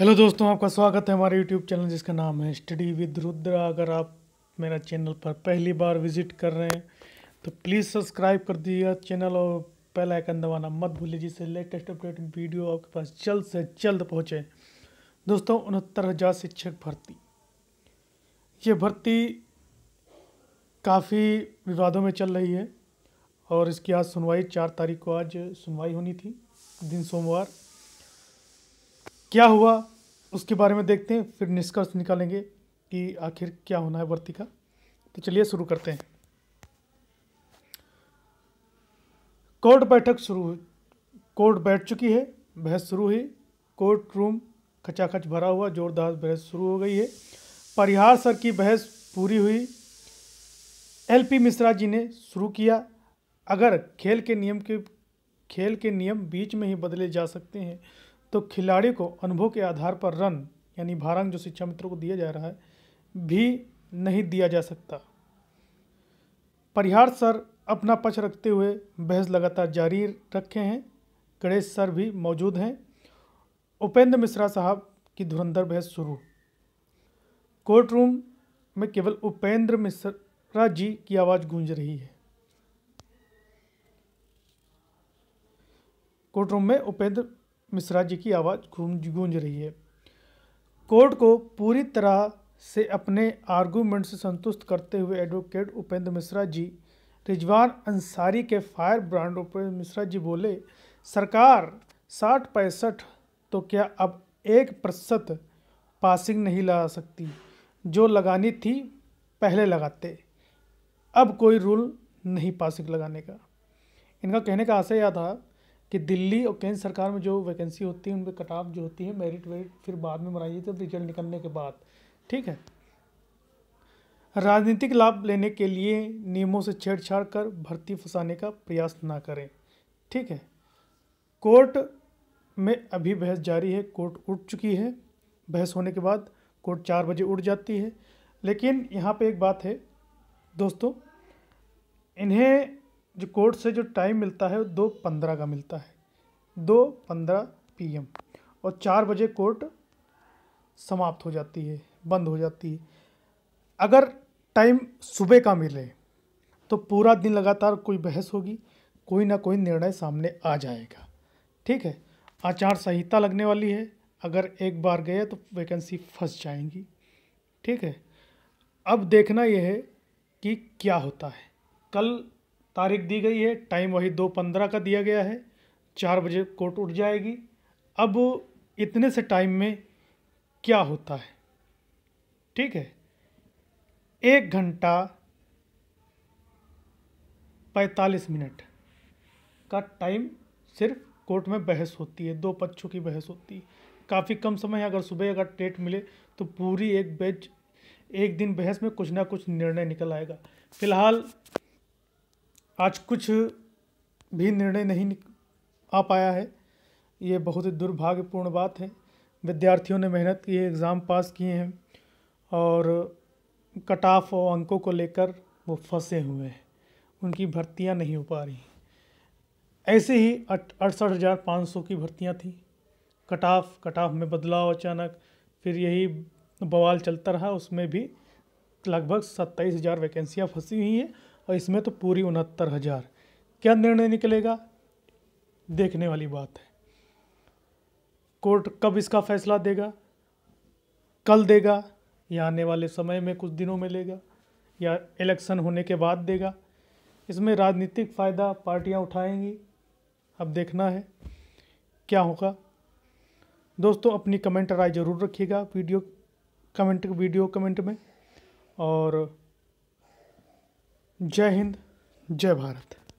hello दोस्तों आपका स्वागत है हमारे यूट्यूब चैनल जिसका नाम है स्टडी विद रुद्रा अगर आप मेरा चैनल पर पहली बार विजिट कर रहे हैं तो प्लीज़ सब्सक्राइब कर दीजिएगा चैनल और पहला आइकन दबाना मत भूलिए जिससे लेटेस्ट अपडेट वीडियो आपके पास जल्द से जल्द पहुँचे दोस्तों उनहत्तर हज़ार शिक्षक भर्ती ये भर्ती काफ़ी विवादों में चल रही है और इसकी आज सुनवाई चार तारीख को आज सुनवाई होनी थी दिन सोमवार क्या हुआ उसके बारे में देखते हैं फिर निष्कर्ष निकालेंगे कि आखिर क्या होना है वर्ती का तो चलिए शुरू करते हैं कोर्ट बैठक शुरू हुई कोर्ट बैठ चुकी है बहस शुरू हुई कोर्ट रूम खचाखच भरा हुआ जोरदार बहस शुरू हो गई है परिहार सर की बहस पूरी हुई एलपी मिश्रा जी ने शुरू किया अगर खेल के नियम के खेल के नियम बीच में ही बदले जा सकते हैं तो खिलाड़ी को अनुभव के आधार पर रन यानी भारंग जो शिक्षा मित्र को दिया जा रहा है भी नहीं दिया जा सकता परिहार सर अपना पक्ष रखते हुए बहस लगातार जारी रखे हैं गणेश सर भी मौजूद हैं उपेंद्र मिश्रा साहब की धुरंधर बहस शुरू कोर्ट रूम में केवल उपेंद्र मिश्रा जी की आवाज़ गूंज रही है कोर्ट रूम में उपेंद्र मिश्रा जी की आवाज़ गूंज गूंज रही है कोर्ट को पूरी तरह से अपने आर्गूमेंट से संतुष्ट करते हुए एडवोकेट उपेंद्र मिश्रा जी रिजवान अंसारी के फायर ब्रांड उपेंद्र मिश्रा जी बोले सरकार साठ पैंसठ तो क्या अब एक प्रतिशत पासिंग नहीं लगा सकती जो लगानी थी पहले लगाते अब कोई रूल नहीं पासिंग लगाने का इनका कहने का आशय यह था कि दिल्ली और केंद्र सरकार में जो वैकेंसी होती है उन पर कट ऑफ जो होती है मेरिट वेरिट फिर बाद में बनाई जाती है रिजल्ट निकलने के बाद ठीक है राजनीतिक लाभ लेने के लिए नियमों से छेड़छाड़ कर भर्ती फंसाने का प्रयास ना करें ठीक है कोर्ट में अभी बहस जारी है कोर्ट उठ चुकी है बहस होने के बाद कोर्ट चार बजे उठ जाती है लेकिन यहाँ पे एक बात है दोस्तों इन्हें जो कोर्ट से जो टाइम मिलता है वो दो पंद्रह का मिलता है दो पंद्रह पी और चार बजे कोर्ट समाप्त हो जाती है बंद हो जाती है अगर टाइम सुबह का मिले तो पूरा दिन लगातार कोई बहस होगी कोई ना कोई निर्णय सामने आ जाएगा ठीक है आचार संहिता लगने वाली है अगर एक बार गए तो वैकेंसी फंस जाएंगी ठीक है अब देखना यह है कि क्या होता है कल तारीख दी गई है टाइम वही दो पंद्रह का दिया गया है चार बजे कोर्ट उठ जाएगी अब इतने से टाइम में क्या होता है ठीक है एक घंटा पैंतालीस मिनट का टाइम सिर्फ कोर्ट में बहस होती है दो पक्षों की बहस होती है काफ़ी कम समय अगर सुबह अगर डेट मिले तो पूरी एक बेच एक दिन बहस में कुछ ना कुछ निर्णय निकल आएगा फिलहाल आज कुछ भी निर्णय नहीं आ पाया है ये बहुत ही दुर्भाग्यपूर्ण बात है विद्यार्थियों ने मेहनत की एग्ज़ाम पास किए हैं और कट ऑफ और अंकों को लेकर वो फंसे हुए हैं उनकी भर्तियां नहीं हो पा रही ऐसे ही अड़सठ हज़ार पाँच सौ की भर्तियां थी कट ऑफ कट ऑफ में बदलाव अचानक फिर यही बवाल चलता रहा उसमें भी लगभग सत्ताईस हज़ार वैकेंसियाँ फंसी हुई हैं और इसमें तो पूरी उनहत्तर हज़ार क्या निर्णय निकलेगा देखने वाली बात है कोर्ट कब इसका फैसला देगा कल देगा या आने वाले समय में कुछ दिनों में लेगा या इलेक्शन होने के बाद देगा इसमें राजनीतिक फ़ायदा पार्टियां उठाएंगी अब देखना है क्या होगा दोस्तों अपनी कमेंट राय ज़रूर रखिएगा वीडियो कमेंट वीडियो कमेंट में और जय हिंद जय भारत